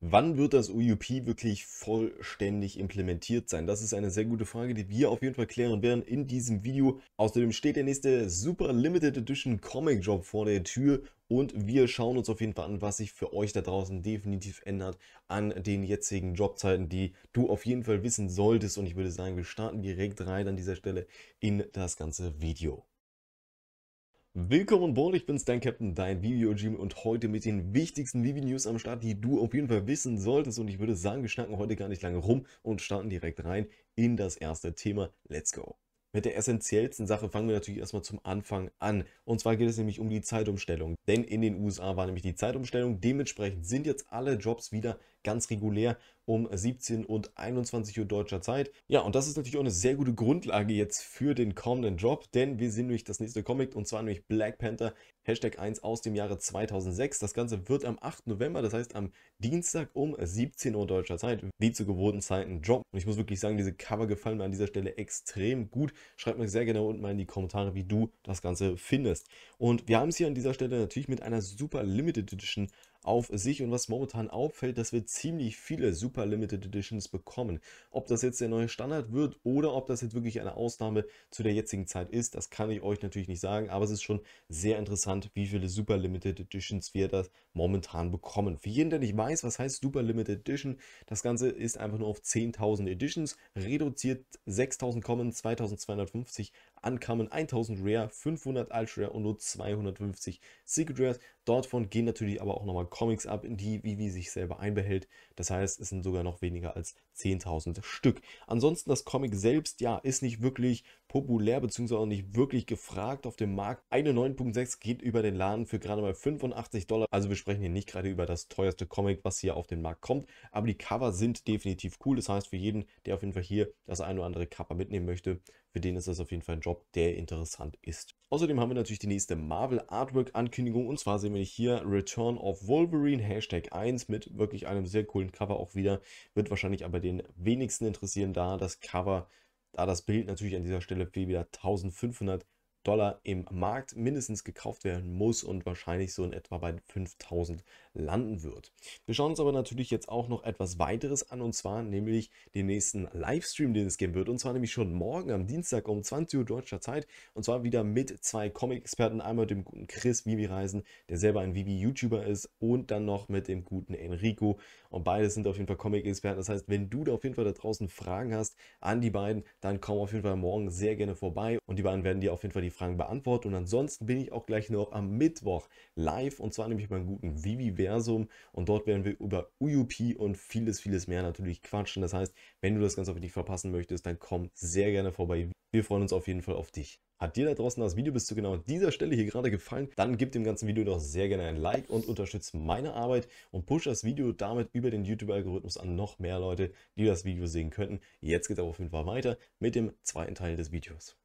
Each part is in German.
Wann wird das UUP wirklich vollständig implementiert sein? Das ist eine sehr gute Frage, die wir auf jeden Fall klären werden in diesem Video. Außerdem steht der nächste Super Limited Edition Comic Job vor der Tür und wir schauen uns auf jeden Fall an, was sich für euch da draußen definitiv ändert an den jetzigen Jobzeiten, die du auf jeden Fall wissen solltest. Und ich würde sagen, wir starten direkt rein an dieser Stelle in das ganze Video. Willkommen an Bord, ich bin's, dein Captain, dein video Vivi und heute mit den wichtigsten Vivi News am Start, die du auf jeden Fall wissen solltest. Und ich würde sagen, wir schnacken heute gar nicht lange rum und starten direkt rein in das erste Thema. Let's go! Mit der essentiellsten Sache fangen wir natürlich erstmal zum Anfang an. Und zwar geht es nämlich um die Zeitumstellung. Denn in den USA war nämlich die Zeitumstellung. Dementsprechend sind jetzt alle Jobs wieder ganz regulär um 17 und 21 Uhr deutscher Zeit. Ja, und das ist natürlich auch eine sehr gute Grundlage jetzt für den kommenden Drop, denn wir sehen nämlich das nächste Comic und zwar nämlich Black Panther Hashtag 1 aus dem Jahre 2006. Das Ganze wird am 8. November, das heißt am Dienstag um 17 Uhr deutscher Zeit, wie zu gewohnten Zeiten droppen. Und ich muss wirklich sagen, diese Cover gefallen mir an dieser Stelle extrem gut. Schreibt mir sehr gerne unten mal in die Kommentare, wie du das Ganze findest. Und wir haben es hier an dieser Stelle natürlich mit einer super Limited Edition auf sich und was momentan auffällt, dass wir ziemlich viele Super Limited Editions bekommen. Ob das jetzt der neue Standard wird oder ob das jetzt wirklich eine Ausnahme zu der jetzigen Zeit ist, das kann ich euch natürlich nicht sagen, aber es ist schon sehr interessant, wie viele Super Limited Editions wir da momentan bekommen. Für jeden, der nicht weiß, was heißt Super Limited Edition, das Ganze ist einfach nur auf 10.000 Editions, reduziert 6.000 kommen, 2.250 ankamen 1000 Rare, 500 Ultra und nur 250 Secret Rares. Dort von gehen natürlich aber auch nochmal Comics ab, die Vivi sich selber einbehält. Das heißt, es sind sogar noch weniger als 10.000 Stück. Ansonsten, das Comic selbst, ja, ist nicht wirklich populär beziehungsweise auch nicht wirklich gefragt auf dem Markt. Eine 9.6 geht über den Laden für gerade mal 85 Dollar. Also wir sprechen hier nicht gerade über das teuerste Comic, was hier auf den Markt kommt. Aber die Cover sind definitiv cool. Das heißt, für jeden, der auf jeden Fall hier das ein oder andere Cover mitnehmen möchte, für den ist das auf jeden Fall ein Job, der interessant ist. Außerdem haben wir natürlich die nächste Marvel Artwork Ankündigung. Und zwar sehen wir hier Return of Wolverine Wolverine Hashtag 1 mit wirklich einem sehr coolen Cover auch wieder. Wird wahrscheinlich aber den wenigsten interessieren, da das Cover, da das Bild natürlich an dieser Stelle wie wieder 1500 Dollar im Markt mindestens gekauft werden muss und wahrscheinlich so in etwa bei 5000 Dollar landen wird. Wir schauen uns aber natürlich jetzt auch noch etwas weiteres an und zwar nämlich den nächsten Livestream, den es geben wird und zwar nämlich schon morgen am Dienstag um 20 Uhr deutscher Zeit und zwar wieder mit zwei Comic-Experten, einmal dem guten Chris Vivi Reisen, der selber ein Vivi-YouTuber ist und dann noch mit dem guten Enrico und beide sind auf jeden Fall Comic-Experten. Das heißt, wenn du da auf jeden Fall da draußen Fragen hast an die beiden, dann komm auf jeden Fall morgen sehr gerne vorbei und die beiden werden dir auf jeden Fall die Fragen beantworten und ansonsten bin ich auch gleich noch am Mittwoch live und zwar nämlich beim guten Vivi Universum und dort werden wir über UUP und vieles, vieles mehr natürlich quatschen. Das heißt, wenn du das Ganze auf nicht verpassen möchtest, dann komm sehr gerne vorbei. Wir freuen uns auf jeden Fall auf dich. Hat dir da draußen das Video bis zu genau dieser Stelle hier gerade gefallen, dann gib dem ganzen Video doch sehr gerne ein Like und unterstütze meine Arbeit und push das Video damit über den YouTube-Algorithmus an noch mehr Leute, die das Video sehen könnten. Jetzt geht es aber auf jeden Fall weiter mit dem zweiten Teil des Videos.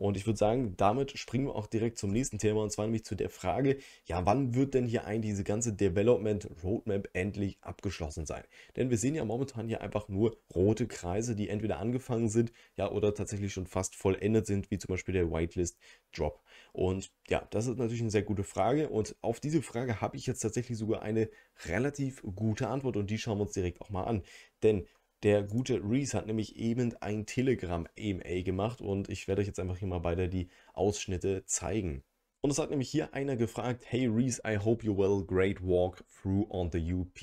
Und ich würde sagen, damit springen wir auch direkt zum nächsten Thema und zwar nämlich zu der Frage, ja, wann wird denn hier eigentlich diese ganze Development Roadmap endlich abgeschlossen sein? Denn wir sehen ja momentan hier einfach nur rote Kreise, die entweder angefangen sind, ja, oder tatsächlich schon fast vollendet sind, wie zum Beispiel der Whitelist Drop. Und ja, das ist natürlich eine sehr gute Frage und auf diese Frage habe ich jetzt tatsächlich sogar eine relativ gute Antwort und die schauen wir uns direkt auch mal an. Denn der gute Reese hat nämlich eben ein Telegram-EMA gemacht und ich werde euch jetzt einfach hier mal beide die Ausschnitte zeigen. Und es hat nämlich hier einer gefragt, Hey Reese, I hope you will great walk through on the UP.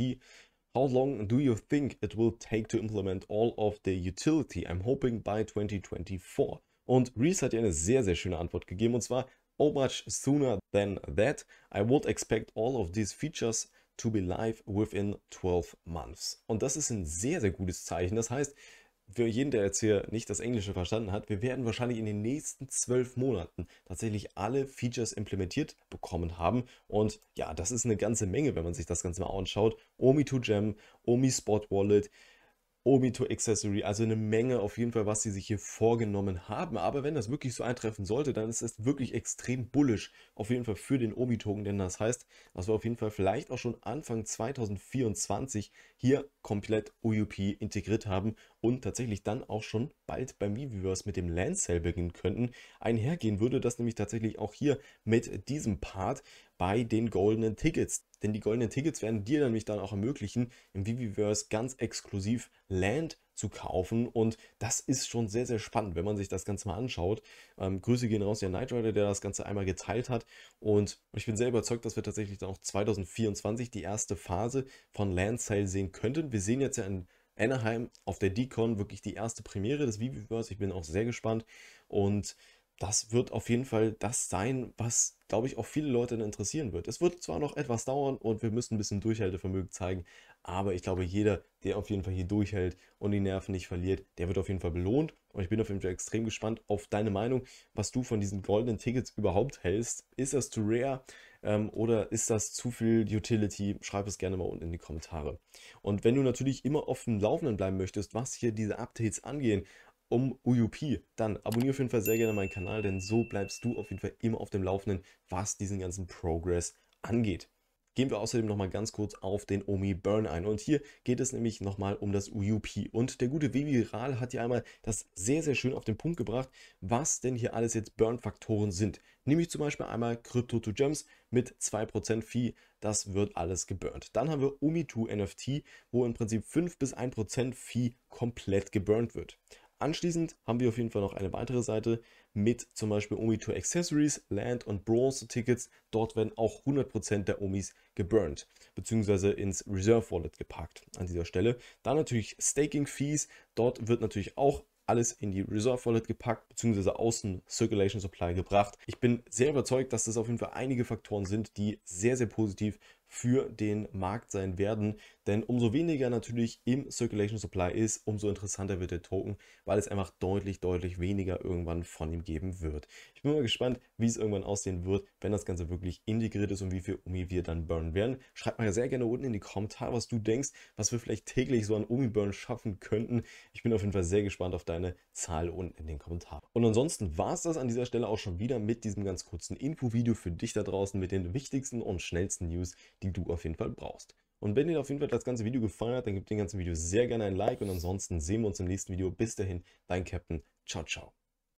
How long do you think it will take to implement all of the utility? I'm hoping by 2024. Und Reese hat ja eine sehr, sehr schöne Antwort gegeben und zwar, Oh much sooner than that. I would expect all of these features to be live within 12 months. Und das ist ein sehr, sehr gutes Zeichen. Das heißt, für jeden, der jetzt hier nicht das Englische verstanden hat, wir werden wahrscheinlich in den nächsten zwölf Monaten tatsächlich alle Features implementiert bekommen haben. Und ja, das ist eine ganze Menge, wenn man sich das Ganze mal anschaut. Omi2Gem, Omi Spot Wallet, Obito Accessory, also eine Menge auf jeden Fall, was sie sich hier vorgenommen haben. Aber wenn das wirklich so eintreffen sollte, dann ist es wirklich extrem bullisch, auf jeden Fall für den omi token denn das heißt, dass wir auf jeden Fall vielleicht auch schon Anfang 2024 hier komplett UUP integriert haben und tatsächlich dann auch schon bald beim Miiverse mit dem Land Sale beginnen könnten. Einhergehen würde das nämlich tatsächlich auch hier mit diesem Part bei den goldenen Tickets. Denn die goldenen Tickets werden dir nämlich dann auch ermöglichen, im Viviverse ganz exklusiv Land zu kaufen. Und das ist schon sehr, sehr spannend, wenn man sich das Ganze mal anschaut. Ähm, Grüße gehen raus an Knight Rider, der das Ganze einmal geteilt hat. Und ich bin sehr überzeugt, dass wir tatsächlich dann auch 2024 die erste Phase von Land Sale sehen könnten. Wir sehen jetzt ja in Anaheim auf der Decon wirklich die erste Premiere des Viviverse. Ich bin auch sehr gespannt. Und das wird auf jeden Fall das sein, was, glaube ich, auch viele Leute interessieren wird. Es wird zwar noch etwas dauern und wir müssen ein bisschen Durchhaltevermögen zeigen, aber ich glaube, jeder, der auf jeden Fall hier durchhält und die Nerven nicht verliert, der wird auf jeden Fall belohnt. Und ich bin auf jeden Fall extrem gespannt auf deine Meinung, was du von diesen goldenen Tickets überhaupt hältst. Ist das zu rare ähm, oder ist das zu viel Utility? Schreib es gerne mal unten in die Kommentare. Und wenn du natürlich immer auf dem Laufenden bleiben möchtest, was hier diese Updates angehen, um UUP, dann abonniere auf jeden Fall sehr gerne meinen Kanal, denn so bleibst du auf jeden Fall immer auf dem Laufenden, was diesen ganzen Progress angeht. Gehen wir außerdem nochmal ganz kurz auf den Omi Burn ein. Und hier geht es nämlich nochmal um das UUP. Und der gute Rahl hat ja einmal das sehr, sehr schön auf den Punkt gebracht, was denn hier alles jetzt Burn-Faktoren sind. Nämlich zum Beispiel einmal Crypto to Gems mit 2% Fee, das wird alles geburnt. Dann haben wir Omi2 NFT, wo im Prinzip 5 bis 1% Fee komplett geburnt wird. Anschließend haben wir auf jeden Fall noch eine weitere Seite mit zum Beispiel Omi Tour Accessories, Land und Bronze Tickets. Dort werden auch 100% der Omis geburnt bzw. ins Reserve Wallet gepackt an dieser Stelle. Dann natürlich Staking Fees. Dort wird natürlich auch alles in die Reserve Wallet gepackt bzw. außen Circulation Supply gebracht. Ich bin sehr überzeugt, dass das auf jeden Fall einige Faktoren sind, die sehr, sehr positiv für den Markt sein werden. Denn umso weniger natürlich im Circulation Supply ist, umso interessanter wird der Token, weil es einfach deutlich, deutlich weniger irgendwann von ihm geben wird. Ich bin mal gespannt, wie es irgendwann aussehen wird, wenn das Ganze wirklich integriert ist und wie viel Umi wir dann burnen werden. Schreib mal sehr gerne unten in die Kommentare, was du denkst, was wir vielleicht täglich so an Umi-Burn schaffen könnten. Ich bin auf jeden Fall sehr gespannt auf deine Zahl unten in den Kommentaren. Und ansonsten war es das an dieser Stelle auch schon wieder mit diesem ganz kurzen Info-Video für dich da draußen mit den wichtigsten und schnellsten News, die du auf jeden Fall brauchst. Und wenn dir auf jeden Fall das ganze Video gefallen hat, dann gib dem ganzen Video sehr gerne ein Like und ansonsten sehen wir uns im nächsten Video. Bis dahin, dein Captain. Ciao, ciao.